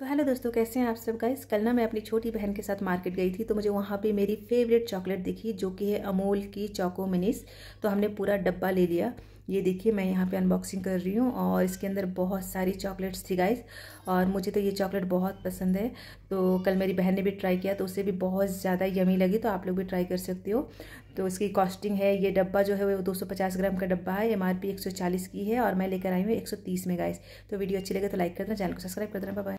तो हेलो दोस्तों कैसे हैं आप सब गाइस कल ना मैं अपनी छोटी बहन के साथ मार्केट गई थी तो मुझे वहाँ पे मेरी फेवरेट चॉकलेट दिखी जो कि है अमूल की चॉको मिनीस तो हमने पूरा डब्बा ले लिया ये देखिए मैं यहाँ पे अनबॉक्सिंग कर रही हूँ और इसके अंदर बहुत सारी चॉकलेट्स थी गाइस और मुझे तो ये चॉकलेट बहुत पसंद है तो कल मेरी बहन ने भी ट्राई किया तो उसे भी बहुत ज़्यादा यमी लगी तो आप लोग भी ट्राई कर सकते हो तो इसकी कॉस्टिंग है ये डब्बा जो है वो 250 ग्राम का डब्बा है एम आर पी की है और मैं लेकर आई हूँ 130 में गाइस तो वीडियो अच्छी लगे तो लाइक कर चैनल को सब्सक्राइब कर देना बाय